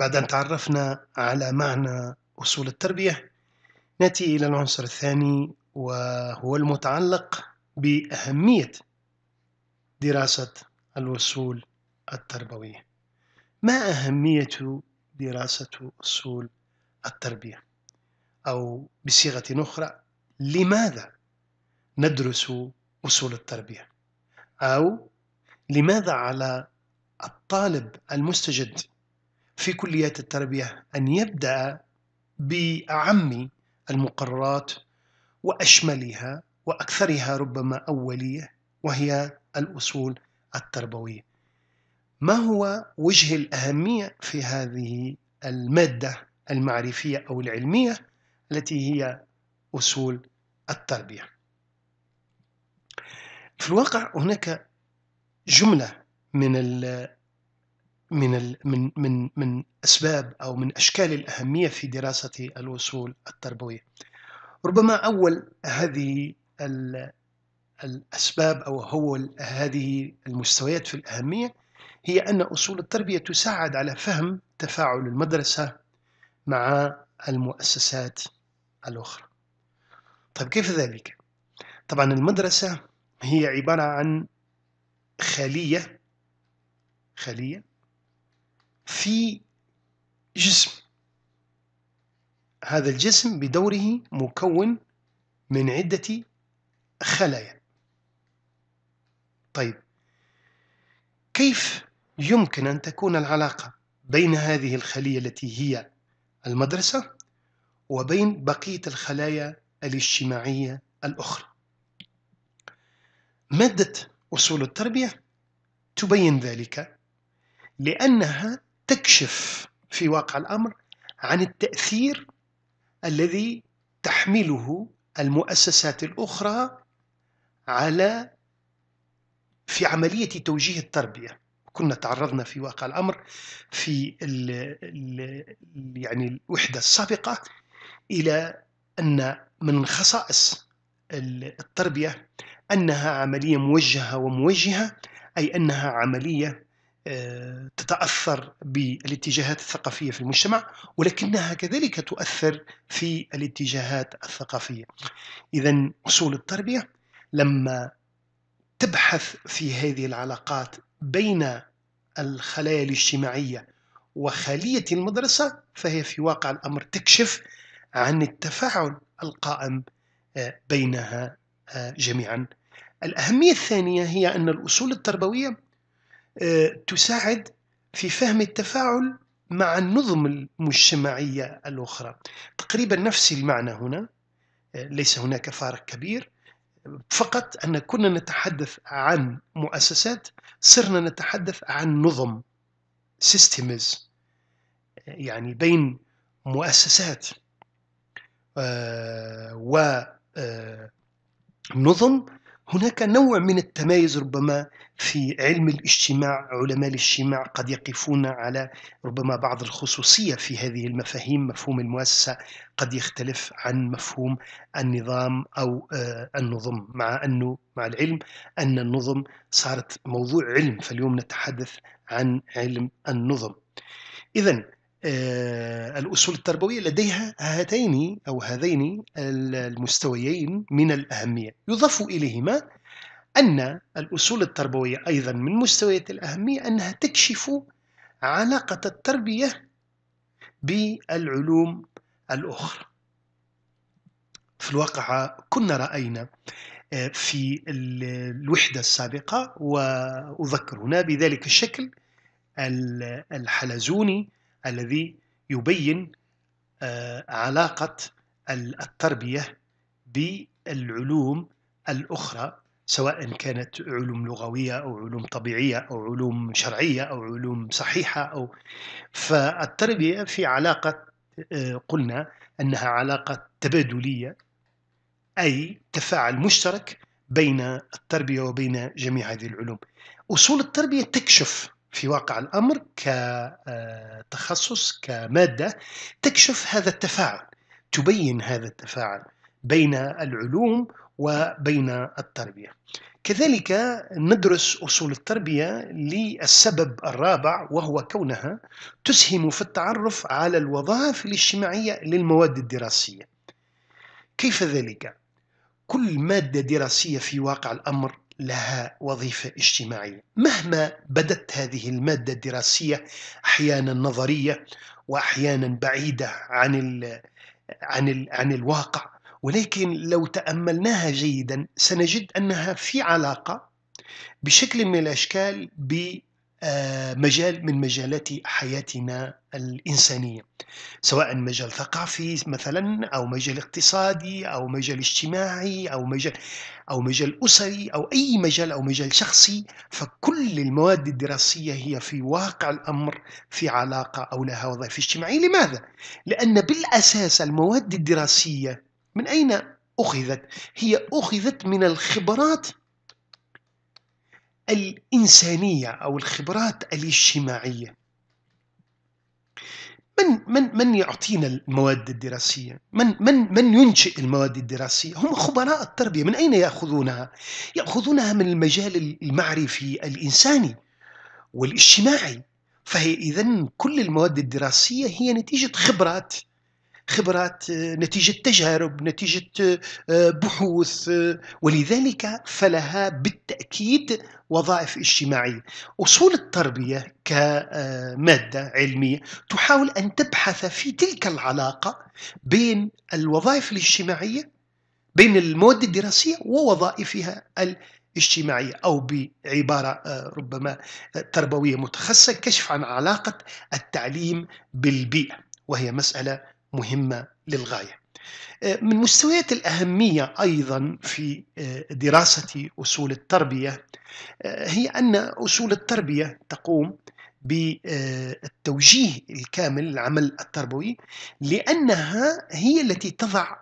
بعد أن تعرفنا على معنى أصول التربية نأتي إلى العنصر الثاني وهو المتعلق بأهمية دراسة الأصول التربوية ما أهمية دراسة أصول التربية أو بصيغة أخرى لماذا ندرس أصول التربية أو لماذا على الطالب المستجد في كليات التربية أن يبدأ بأعم المقررات وأشملها وأكثرها ربما أولية وهي الأصول التربوية ما هو وجه الأهمية في هذه المادة المعرفية أو العلمية التي هي أصول التربية في الواقع هناك جملة من من من من من اسباب او من اشكال الاهميه في دراسه الوصول التربوي. ربما اول هذه الاسباب او هو هذه المستويات في الاهميه هي ان اصول التربيه تساعد على فهم تفاعل المدرسه مع المؤسسات الاخرى. طيب كيف ذلك؟ طبعا المدرسه هي عباره عن خليه خليه في جسم هذا الجسم بدوره مكون من عدة خلايا طيب كيف يمكن أن تكون العلاقة بين هذه الخلية التي هي المدرسة وبين بقية الخلايا الاجتماعية الأخرى مادة أصول التربية تبين ذلك لأنها تكشف في واقع الأمر عن التأثير الذي تحمله المؤسسات الأخرى على في عملية توجيه التربية كنا تعرضنا في واقع الأمر في الـ الـ يعني الوحدة السابقة إلى أن من خصائص التربية أنها عملية موجهة وموجهة أي أنها عملية آه، تتاثر بالاتجاهات الثقافيه في المجتمع ولكنها كذلك تؤثر في الاتجاهات الثقافيه. اذا اصول التربيه لما تبحث في هذه العلاقات بين الخلايا الاجتماعيه وخليه المدرسه فهي في واقع الامر تكشف عن التفاعل القائم آه، بينها آه، جميعا. الاهميه الثانيه هي ان الاصول التربويه آه، تساعد في فهم التفاعل مع النظم المجتمعية الأخرى تقريبا نفس المعنى هنا آه، ليس هناك فارق كبير فقط أن كنا نتحدث عن مؤسسات صرنا نتحدث عن نظم systems آه، يعني بين مؤسسات ونظم هناك نوع من التمايز ربما في علم الاجتماع علماء الاجتماع قد يقفون على ربما بعض الخصوصية في هذه المفاهيم مفهوم المؤسسة قد يختلف عن مفهوم النظام أو آه، النظم مع أنه مع العلم أن النظم صارت موضوع علم فاليوم نتحدث عن علم النظم إذا آه، الأصول التربوية لديها هاتين أو هذين المستويين من الأهمية يضاف إليهما أن الأصول التربوية أيضا من مستويات الأهمية أنها تكشف علاقة التربية بالعلوم الأخرى في الواقع كنا رأينا آه، في الوحدة السابقة وأذكر هنا بذلك الشكل الحلزوني الذي يبين آه، علاقة التربية بالعلوم الأخرى سواء كانت علوم لغوية أو علوم طبيعية أو علوم شرعية أو علوم صحيحة أو فالتربية في علاقة آه، قلنا أنها علاقة تبادلية أي تفاعل مشترك بين التربية وبين جميع هذه العلوم أصول التربية تكشف في واقع الامر كتخصص آه، كماده تكشف هذا التفاعل تبين هذا التفاعل بين العلوم وبين التربيه كذلك ندرس اصول التربيه للسبب الرابع وهو كونها تسهم في التعرف على الوظائف الاجتماعيه للمواد الدراسيه كيف ذلك كل ماده دراسيه في واقع الامر لها وظيفة اجتماعية مهما بدت هذه المادة الدراسية أحيانا نظرية وأحيانا بعيدة عن الـ عن الـ عن الواقع ولكن لو تأملناها جيدا سنجد أنها في علاقة بشكل من الأشكال آه، مجال من مجالات حياتنا الإنسانية سواء مجال ثقافي مثلا أو مجال اقتصادي أو مجال اجتماعي أو مجال أو مجال أسري أو أي مجال أو مجال شخصي فكل المواد الدراسية هي في واقع الأمر في علاقة أو لها وظائف اجتماعية لماذا؟ لأن بالأساس المواد الدراسية من أين أخذت؟ هي أخذت من الخبرات الإنسانية أو الخبرات الاجتماعية من من من يعطينا المواد الدراسية؟ من من من ينشئ المواد الدراسية؟ هم خبراء التربية، من أين يأخذونها؟ يأخذونها من المجال المعرفي الإنساني والاجتماعي، فهي إذا كل المواد الدراسية هي نتيجة خبرات خبرات نتيجه تجارب نتيجه آه، بحوث آه، ولذلك فلها بالتاكيد وظائف اجتماعيه اصول التربيه كماده علميه تحاول ان تبحث في تلك العلاقه بين الوظائف الاجتماعيه بين المواد الدراسيه ووظائفها اجتماعية أو بعبارة آه، ربما تربوية متخصصة كشف عن علاقة التعليم بالبيئة وهي مسألة مهمة للغاية آه، من مستويات الأهمية أيضا في آه، دراسة أصول التربية آه، هي أن أصول التربية تقوم بالتوجيه الكامل للعمل التربوي لأنها هي التي تضع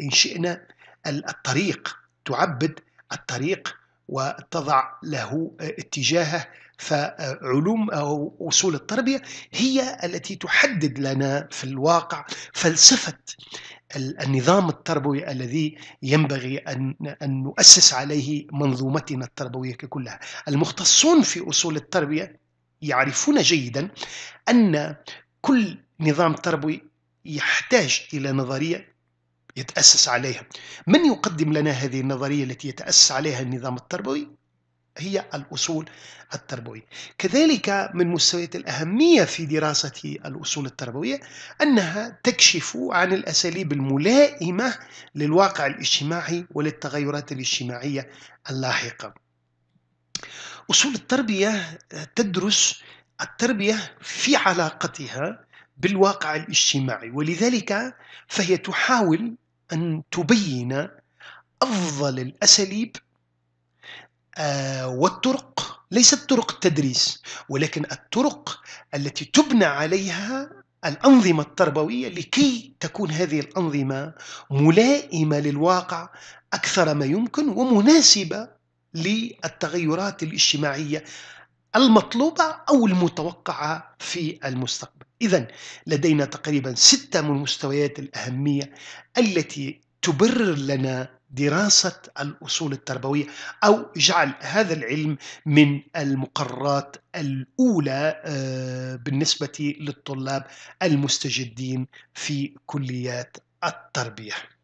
إن شئنا الطريق تعبد الطريق وتضع له اتجاهه فعلوم أو أصول التربية هي التي تحدد لنا في الواقع فلسفة النظام التربوي الذي ينبغي أن, نؤسس عليه منظومتنا التربوية ككلها المختصون في أصول التربية يعرفون جيدا أن كل نظام تربوي يحتاج إلى نظرية يتأسس عليها من يقدم لنا هذه النظرية التي يتأسس عليها النظام التربوي؟ هي الأصول التربوية كذلك من مستويات الأهمية في دراسة الأصول التربوية أنها تكشف عن الأساليب الملائمة للواقع الاجتماعي وللتغيرات الاجتماعية اللاحقة أصول التربية آه، تدرس التربية في علاقتها بالواقع الاجتماعي ولذلك فهي تحاول أن تبين أفضل الأساليب آه، والطرق ليست طرق التدريس ولكن الطرق التي تبنى عليها الأنظمة التربوية لكي تكون هذه الأنظمة ملائمة للواقع أكثر ما يمكن ومناسبة للتغيرات الاجتماعية المطلوبة أو المتوقعة في المستقبل إذا لدينا تقريبا ستة من مستويات الأهمية التي تبرر لنا دراسة الأصول التربوية أو جعل هذا العلم من المقررات الأولى آه، بالنسبة للطلاب المستجدين في كليات التربية